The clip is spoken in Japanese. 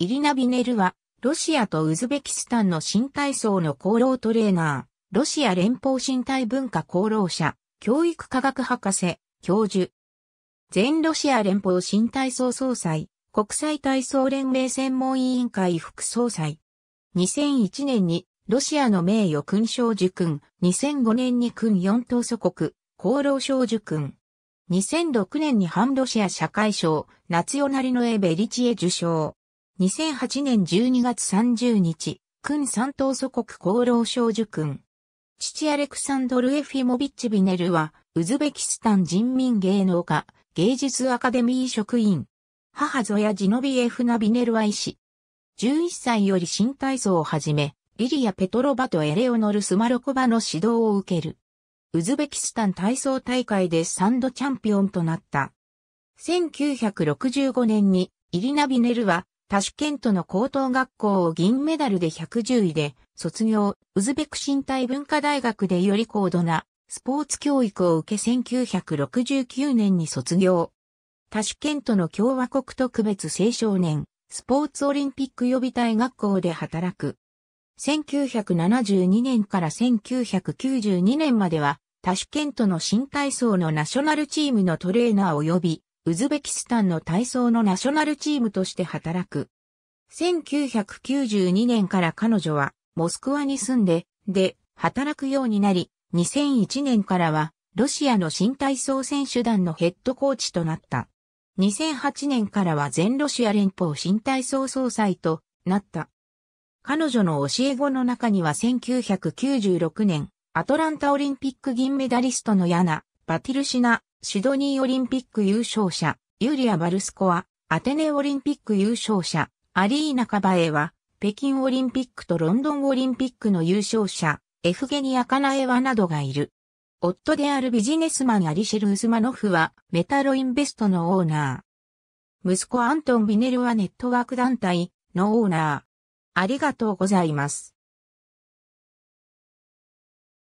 イリナ・ビネルは、ロシアとウズベキスタンの新体操の功労トレーナー、ロシア連邦新体文化功労者、教育科学博士、教授。全ロシア連邦新体操総裁、国際体操連盟専門委員会副総裁。2001年にロシアの名誉勲章受勲、2005年に勲四等祖国、功労章受勲。2006年に反ロシア社会賞、ナツヨナリノエ・ベリチエ受賞。2008年12月30日、君三島祖国功労少女君。父アレクサンドル・エフィモビッチ・ビネルは、ウズベキスタン人民芸能家、芸術アカデミー職員。母ゾヤ・ジノビエフナ・ビネルは医師。11歳より新体操を始め、リリア・ペトロバとエレオノル・スマロコバの指導を受ける。ウズベキスタン体操大会で3度チャンピオンとなった。1965年にイリナ・ビネルはタシュケントの高等学校を銀メダルで110位で卒業、ウズベク身体文化大学でより高度なスポーツ教育を受け1969年に卒業。タシュケントの共和国特別青少年、スポーツオリンピック予備隊学校で働く。1972年から1992年までは、タシュケントの新体操のナショナルチームのトレーナー及び、ウズベキスタンの体操のナショナルチームとして働く。1992年から彼女はモスクワに住んで、で、働くようになり、2001年からはロシアの新体操選手団のヘッドコーチとなった。2008年からは全ロシア連邦新体操総裁となった。彼女の教え子の中には1996年、アトランタオリンピック銀メダリストのヤナ、バティルシナ、シドニーオリンピック優勝者、ユリア・バルスコア、アテネオリンピック優勝者、アリーナ・カバエは、北京オリンピックとロンドンオリンピックの優勝者、エフゲニア・カナエワなどがいる。夫であるビジネスマンアリシェル・ウスマノフは、メタロインベストのオーナー。息子アントン・ビネルはネットワーク団体のオーナー。ありがとうございます。